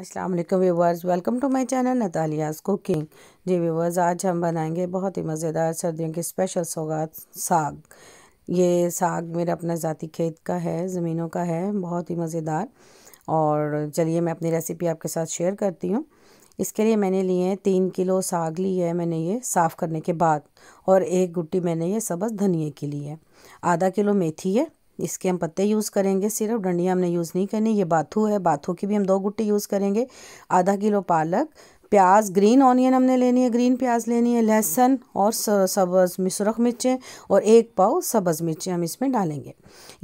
अस्सलाम वालेकुम viewers welcome to my channel Natalia's cooking ji viewers आज हम बनाएंगे बहुत ही मज़ेदार सर्दियों के स्पेशल सौगात साग ये साग मेरा अपना ज़ाती खेत का है ज़मीनों का है बहुत ही मज़ेदार और चलिए मैं अपनी रेसिपी आपके साथ शेयर करती हूँ इसके लिए मैंने लिए हैं तीन किलो साग ली है मैंने ये साफ़ करने के बाद और एक गुट्टी मैंने ये सबस धनिए की ली है आधा किलो मेथी है इसके हम पत्ते यूज़ करेंगे सिर्फ डंडियाँ हमने यूज़ नहीं करनी ये बाथू है बाथू की भी हम दो गुट्टे यूज़ करेंगे आधा किलो पालक प्याज ग्रीन ऑनियन हमने लेनी है ग्रीन प्याज लेनी है लहसुन और सब्ज़ सुरख मिर्चें और एक पाव सब्ज़ मिर्चें हम इसमें डालेंगे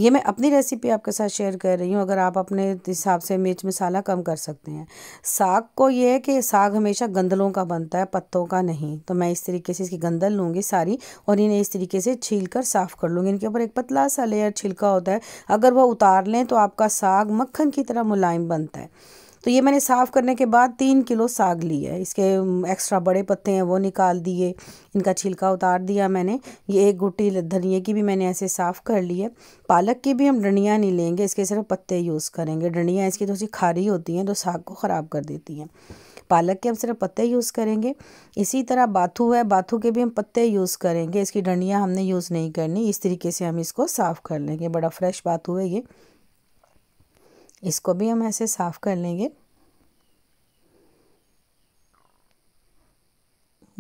ये मैं अपनी रेसिपी आपके साथ शेयर कर रही हूँ अगर आप अपने हिसाब से मिर्च मसाला कम कर सकते हैं साग को ये है कि साग हमेशा गंदलों का बनता है पत्तों का नहीं तो मैं इस तरीके से इसकी गंदल लूँगी सारी और इन्हें इस तरीके से छील कर साफ़ कर लूँगी इनके ऊपर एक पतला सा लेयर छिलका होता है अगर वह उतार लें तो आपका साग मक्खन की तरह मुलायम बनता है तो ये मैंने साफ़ करने के बाद तीन किलो साग लिया है इसके एक्स्ट्रा बड़े पत्ते हैं वो निकाल दिए इनका छिलका उतार दिया मैंने ये एक गुटी धनिए की भी मैंने ऐसे साफ़ कर ली है पालक की भी हम डंडियाँ नहीं लेंगे इसके सिर्फ पत्ते यूज़ करेंगे डंडियाँ इसकी थोड़ी सी खारी होती हैं तो साग को ख़राब कर देती हैं पालक के हम सिर्फ पत्ते यूज़ करेंगे इसी तरह बाथू है बाथू के भी हम पत्ते यूज़ करेंगे इसकी डंडियाँ हमने यूज़ नहीं करनी इस तरीके से हम इसको साफ़ कर लेंगे बड़ा फ्रेश बाथू है ये इसको भी हम ऐसे साफ़ कर लेंगे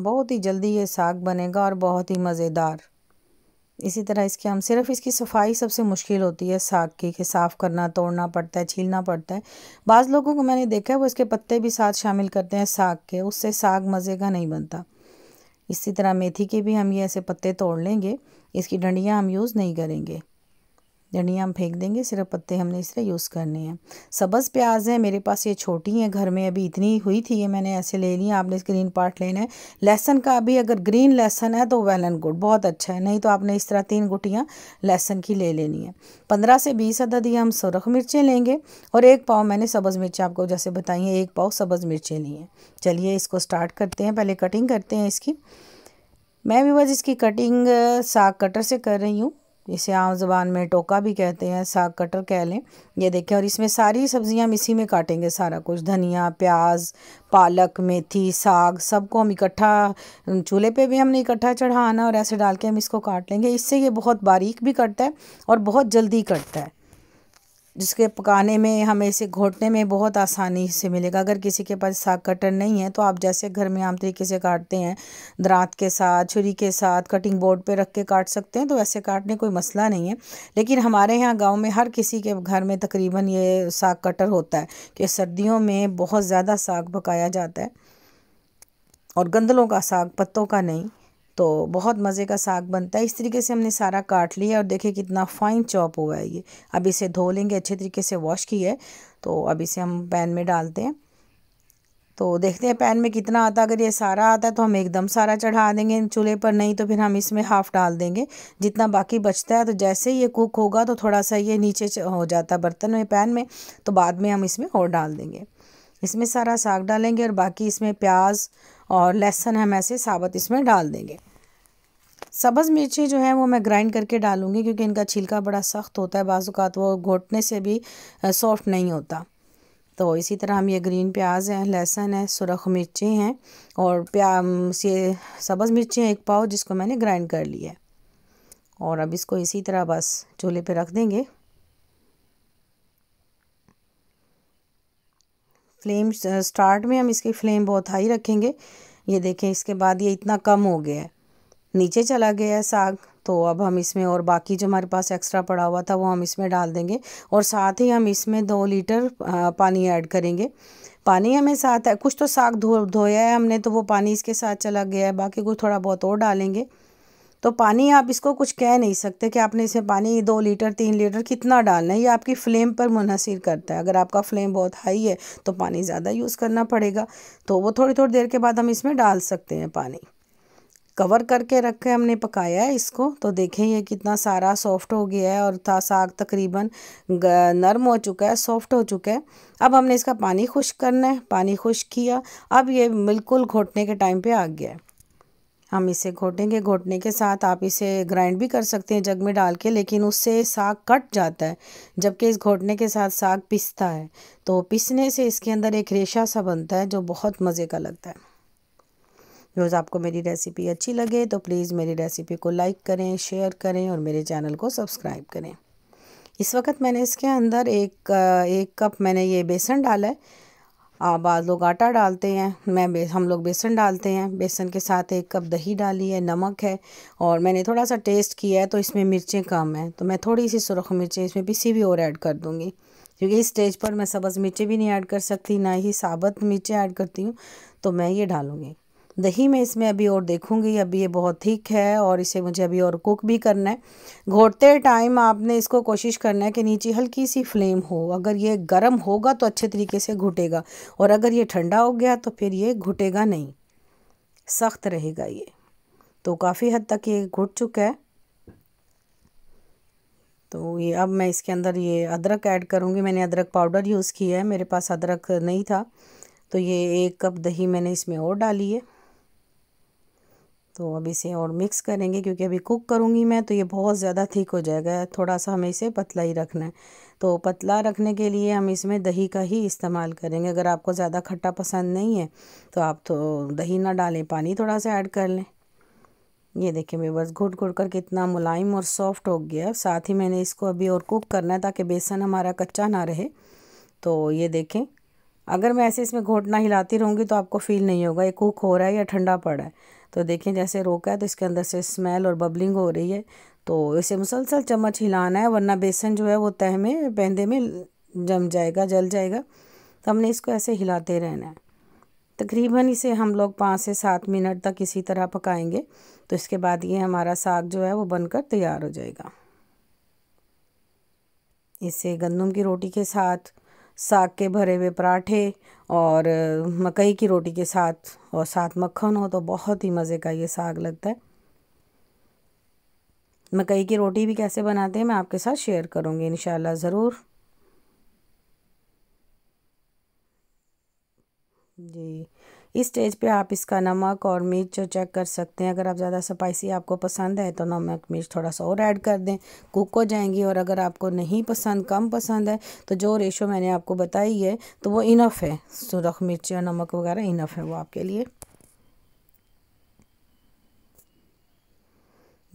बहुत ही जल्दी ये साग बनेगा और बहुत ही मज़ेदार इसी तरह इसके हम सिर्फ इसकी सफाई सबसे मुश्किल होती है साग की कि साफ़ करना तोड़ना पड़ता है छीलना पड़ता है बाज़ लोगों को मैंने देखा है वो इसके पत्ते भी साथ शामिल करते हैं साग के उससे साग मज़े का नहीं बनता इसी तरह मेथी के भी हम ये ऐसे पत्ते तोड़ लेंगे इसकी डंडियाँ हम यूज़ नहीं करेंगे धनिया हम फेंक देंगे सिर्फ पत्ते हमने इस तरह यूज़ करने हैं सब्ज़ प्याज है मेरे पास ये छोटी हैं घर में अभी इतनी हुई थी ये मैंने ऐसे ले ली आपने इस ग्रीन पार्ट लेना है लहसन का अभी अगर ग्रीन लहसन है तो वेल एंड गुड बहुत अच्छा है नहीं तो आपने इस तरह तीन गुटियाँ लहसन की ले लेनी है पंद्रह से बीस अदद ये हम सुरख मिर्चें लेंगे और एक पाव मैंने सब्ज़ मिर्च आपको जैसे बताई है एक पाव सब्ज़ मिर्चें ली हैं चलिए इसको स्टार्ट करते हैं पहले कटिंग करते हैं इसकी मैं भी बस इसकी कटिंग साग कटर से कर रही हूँ इसे आम जबान में टोका भी कहते हैं साग कटर कह लें ये देखें और इसमें सारी सब्जियां हम इसी में काटेंगे सारा कुछ धनिया प्याज पालक मेथी साग सबको हम इकट्ठा चूल्हे पे भी हमने इकट्ठा चढ़ाना और ऐसे डाल के हम इसको काट लेंगे इससे ये बहुत बारीक भी कटता है और बहुत जल्दी कटता है जिसके पकाने में हमें इसे घोटने में बहुत आसानी से मिलेगा अगर किसी के पास साग कटर नहीं है तो आप जैसे घर में आम तरीके से काटते हैं दरात के साथ छुरी के साथ कटिंग बोर्ड पे रख के काट सकते हैं तो वैसे काटने कोई मसला नहीं है लेकिन हमारे यहाँ गांव में हर किसी के घर में तकरीबन ये साग कटर होता है कि सर्दियों में बहुत ज़्यादा साग पकाया जाता है और गंदलों का साग पत्तों का नहीं तो बहुत मज़े का साग बनता है इस तरीके से हमने सारा काट लिया और देखे कितना फ़ाइन चॉप हुआ है ये अब इसे धो लेंगे अच्छे तरीके से वॉश किया है तो अब इसे हम पैन में डालते हैं तो देखते हैं पैन में कितना आता अगर ये सारा आता है तो हम एकदम सारा चढ़ा देंगे चूल्हे पर नहीं तो फिर हम इसमें हाफ़ डाल देंगे जितना बाकी बचता है तो जैसे ही ये कुक होगा तो थोड़ा सा ये नीचे हो जाता है बर्तन में पैन में तो बाद में हम इसमें और डाल देंगे इसमें सारा साग डालेंगे और बाकी इसमें प्याज और लहसुन हम ऐसे साबत इसमें डाल देंगे सब्ज़ मिर्ची जो है वो मैं ग्राइंड करके डालूंगी क्योंकि इनका छिलका बड़ा सख्त होता है बाज़ात वो घोटने से भी सॉफ्ट नहीं होता तो इसी तरह हम ये ग्रीन प्याज है लहसुन है सुरख मिर्ची हैं और प्या ये सब्ज़ मिर्ची एक पाव जिसको मैंने ग्राइंड कर लिया है और अब इसको इसी तरह बस चूल्हे पे रख देंगे फ्लेम स्टार्ट में हम इसकी फ्लेम बहुत हाई रखेंगे ये देखें इसके बाद ये इतना कम हो गया है नीचे चला गया है साग तो अब हम इसमें और बाकी जो हमारे पास एक्स्ट्रा पड़ा हुआ था वो हम इसमें डाल देंगे और साथ ही हम इसमें दो लीटर पानी ऐड करेंगे पानी हमें साथ है कुछ तो साग धो धोया है हमने तो वो पानी इसके साथ चला गया है बाकी कुछ थोड़ा बहुत और डालेंगे तो पानी आप इसको कुछ कह नहीं सकते कि आपने इसे पानी दो लीटर तीन लीटर कितना डालना है ये आपकी फ्लेम पर मुनहसर करता है अगर आपका फ्लेम बहुत हाई है तो पानी ज़्यादा यूज़ करना पड़ेगा तो वो थोड़ी थोड़ी देर के बाद हम इसमें डाल सकते हैं पानी कवर करके रख के हमने पकाया है इसको तो देखें ये कितना सारा सॉफ्ट हो गया है और था साग तकरीबन नरम हो चुका है सॉफ्ट हो चुका है अब हमने इसका पानी खुश करना है पानी खुश किया अब ये बिल्कुल घोटने के टाइम पे आ गया है हम इसे घोटेंगे घोटने के साथ आप इसे ग्राइंड भी कर सकते हैं जग में डाल के लेकिन उससे साग कट जाता है जबकि इस घोटने के साथ साग पिसता है तो पिसने से इसके अंदर एक रेशा सा बनता है जो बहुत मज़े का लगता है रोज़ आपको मेरी रेसिपी अच्छी लगे तो प्लीज़ मेरी रेसिपी को लाइक करें शेयर करें और मेरे चैनल को सब्सक्राइब करें इस वक्त मैंने इसके अंदर एक एक कप मैंने ये बेसन डाला है बाद लोग आटा डालते हैं मैं हम लोग बेसन डालते हैं बेसन के साथ एक कप दही डाली है नमक है और मैंने थोड़ा सा टेस्ट किया है तो इसमें मिर्चें कम हैं तो मैं थोड़ी सी सुरख मिर्चें इसमें पीसी भी और ऐड कर दूँगी क्योंकि इस स्टेज पर मैं सब्ज़ मिर्चें भी नहीं ऐड कर सकती ना ही साबत मिर्चें ऐड करती हूँ तो मैं ये डालूँगी दही मैं इसमें अभी और देखूंगी अभी ये बहुत थिक है और इसे मुझे अभी और कुक भी करना है घोटते टाइम आपने इसको कोशिश करना है कि नीचे हल्की सी फ्लेम हो अगर ये गर्म होगा तो अच्छे तरीके से घुटेगा और अगर ये ठंडा हो गया तो फिर ये घुटेगा नहीं सख्त रहेगा ये तो काफ़ी हद तक ये घुट चुका है तो ये अब मैं इसके अंदर ये अदरक ऐड करूँगी मैंने अदरक पाउडर यूज़ किया है मेरे पास अदरक नहीं था तो ये एक कप दही मैंने इसमें और डाली है तो अब इसे और मिक्स करेंगे क्योंकि अभी कुक करूँगी मैं तो ये बहुत ज़्यादा थिक हो जाएगा थोड़ा सा हमें इसे पतला ही रखना है तो पतला रखने के लिए हम इसमें दही का ही इस्तेमाल करेंगे अगर आपको ज़्यादा खट्टा पसंद नहीं है तो आप तो दही ना डालें पानी थोड़ा सा ऐड कर लें ये देखिए मेरे बस घुट घुट कर कितना मुलायम और सॉफ्ट हो गया साथ ही मैंने इसको अभी और कुक करना है ताकि बेसन हमारा कच्चा ना रहे तो ये देखें अगर मैं ऐसे इसमें घोटना हिलाती रहूँगी तो आपको फील नहीं होगा ये कुक हो रहा है या ठंडा पड़ा है तो देखें जैसे रोका है तो इसके अंदर से स्मेल और बबलिंग हो रही है तो इसे मुसलसल चम्मच हिलाना है वरना बेसन जो है वो तह में पहंदे में जम जाएगा जल जाएगा तो हमने इसको ऐसे हिलाते रहना है तकरीबन इसे हम लोग पाँच से सात मिनट तक इसी तरह पकाएंगे तो इसके बाद ये हमारा साग जो है वो बनकर तैयार हो जाएगा इसे गंदम की रोटी के साथ साग के भरे हुए पराठे और मकई की रोटी के साथ और साथ मक्खन हो तो बहुत ही मज़े का ये साग लगता है मकई की रोटी भी कैसे बनाते हैं मैं आपके साथ शेयर करूँगी इन ज़रूर जी इस स्टेज पे आप इसका नमक और मिर्च जो चेक कर सकते हैं अगर आप ज़्यादा स्पाइसी आपको पसंद है तो नमक मिर्च थोड़ा सा और ऐड कर दें कुक हो जाएंगी और अगर आपको नहीं पसंद कम पसंद है तो जो रेशो मैंने आपको बताई है तो वो इनफ है सुरख मिर्ची और नमक वगैरह इनफ है वो आपके लिए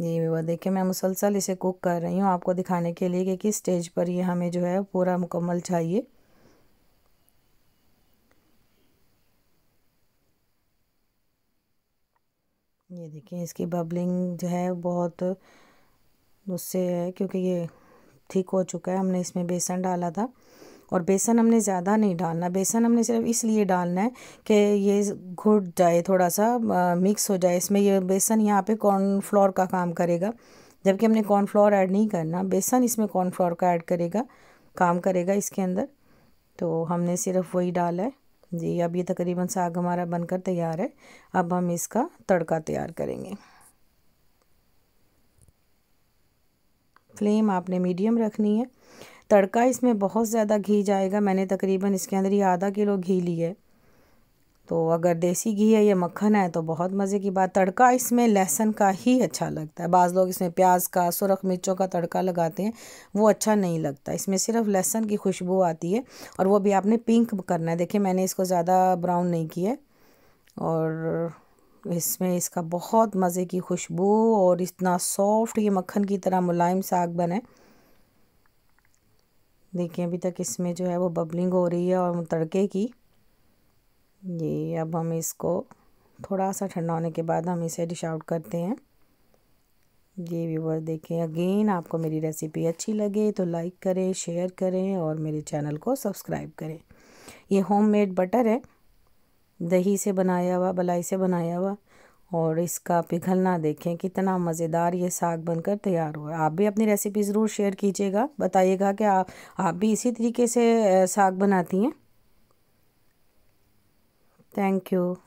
जी वो देखिए मैं मुसलसल इसे कुक कर रही हूँ आपको दिखाने के लिए कि किस स्टेज पर ये हमें जो है पूरा मुकम्मल चाहिए ये देखिए इसकी बबलिंग जो है बहुत उससे है क्योंकि ये ठीक हो चुका है हमने इसमें बेसन डाला था और बेसन हमने ज़्यादा नहीं डालना बेसन हमने सिर्फ इसलिए डालना है कि ये घुट जाए थोड़ा सा आ, मिक्स हो जाए इसमें ये बेसन यहाँ पे कॉर्नफ्लोर का काम करेगा जबकि हमने कॉर्नफ्लोर ऐड नहीं करना बेसन इसमें कॉर्नफ्लोर का ऐड करेगा काम करेगा इसके अंदर तो हमने सिर्फ वही डाला है जी अब ये तकरीबन साग हमारा बनकर तैयार है अब हम इसका तड़का तैयार करेंगे फ्लेम आपने मीडियम रखनी है तड़का इसमें बहुत ज़्यादा घी जाएगा मैंने तकरीबन इसके अंदर ही आधा किलो घी लिया है तो अगर देसी घी है या मक्खन है तो बहुत मज़े की बात तड़का इसमें लहसन का ही अच्छा लगता है बाज़ लोग इसमें प्याज का सुरख मिर्चों का तड़का लगाते हैं वो अच्छा नहीं लगता इसमें सिर्फ लहसन की खुशबू आती है और वो भी आपने पिंक करना है देखिए मैंने इसको ज़्यादा ब्राउन नहीं किया और इसमें इसका बहुत मज़े की खुशबू और इतना सॉफ्ट ये मक्खन की तरह मुलायम साग बने देखिए अभी तक इसमें जो है वो बबलिंग हो रही है और तड़के की ये अब हम इसको थोड़ा सा ठंडा होने के बाद हम इसे डिश आउट करते हैं ये व्यूवर देखें अगेन आपको मेरी रेसिपी अच्छी लगे तो लाइक करें शेयर करें और मेरे चैनल को सब्सक्राइब करें ये होममेड बटर है दही से बनाया हुआ बलाई से बनाया हुआ और इसका पिघलना देखें कितना मज़ेदार ये साग बनकर तैयार हुआ आप भी अपनी रेसिपी ज़रूर शेयर कीजिएगा बताइएगा कि आप आप भी इसी तरीके से साग बनाती हैं Thank you.